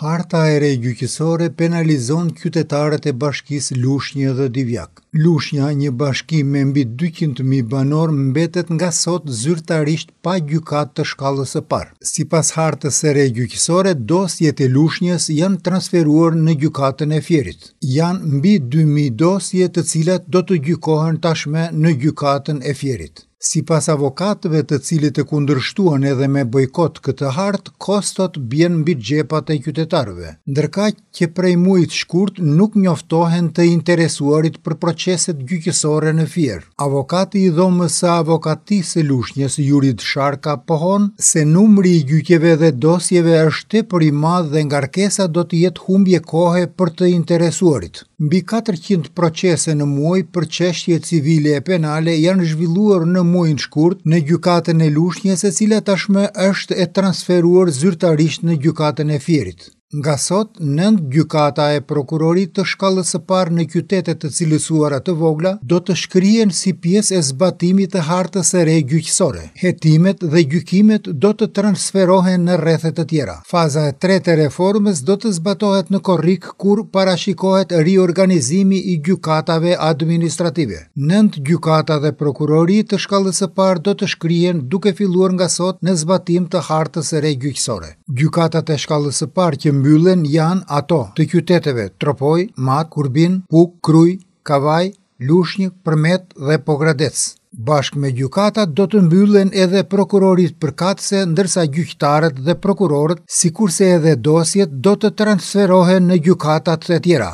Harta e rejë gjyqësore penalizon kytetarët e bashkis Lushnje dhe Divjak. Lushnja, një bashki me mbi 200.000 banor, mbetet nga sot zyrtarisht pa gjykat të shkallës e parë. Si pas hartës e rejë gjyqësore, dosjet e Lushnjes janë transferuar në gjykatën e fjerit. Janë mbi 2.000 dosjet të cilat do të gjykohen tashme në gjykatën e fjerit. Si pas avokatëve të cilit e kundërshtuan edhe me bojkot këtë hartë, kostot bjen mbi gjepat e qytetarëve. Ndërka që prej mujtë shkurt nuk njoftohen të interesuarit për proceset gjykesore në firë. Avokati i dhomë së avokati se lushnjës Jurit Sharka pohon se numri i gjykeve dhe dosjeve është të për i madhë dhe ngarkesa do të jetë humbje kohe për të interesuarit. Mbi 400 procese në muaj për qeshtje civile e penale janë zhvilluar në muajin shkurt në gjykatën e Lushnjës, e cila tashmë është e transferuar zyrtarisht në gjykatën e Fierit. Nga sot, nëndë gjukata e prokurorit të shkallës së parë në kytetet të cilësuara të vogla, do të shkryen si pjesë e zbatimit të hartës e re gjyqësore. Hetimet dhe gjykimet do të transferohen në rrethet të tjera. Faza e tre të reformës do të zbatohet në korrik kur parashikohet riorganizimi i gjukatave administrative. Nëndë gjukata dhe prokurorit të shkallës së parë do të shkryen duke filluar nga sot në zbatim të hartës e re gjyqësore. Gjukatat e shkallës së parë që mbyllen janë ato të qyteteve Tropoj, Mat, Kurbin, Puk, Kruj, Kavaj, Lushnjë, Përmet dhe Pogradec. Bashk me gjukata do të mbyllen edhe prokurorit për ndërsa gjyqtarët dhe prokurorët, si kurse edhe dosjet, do të transferohen në gjukatat të tjera.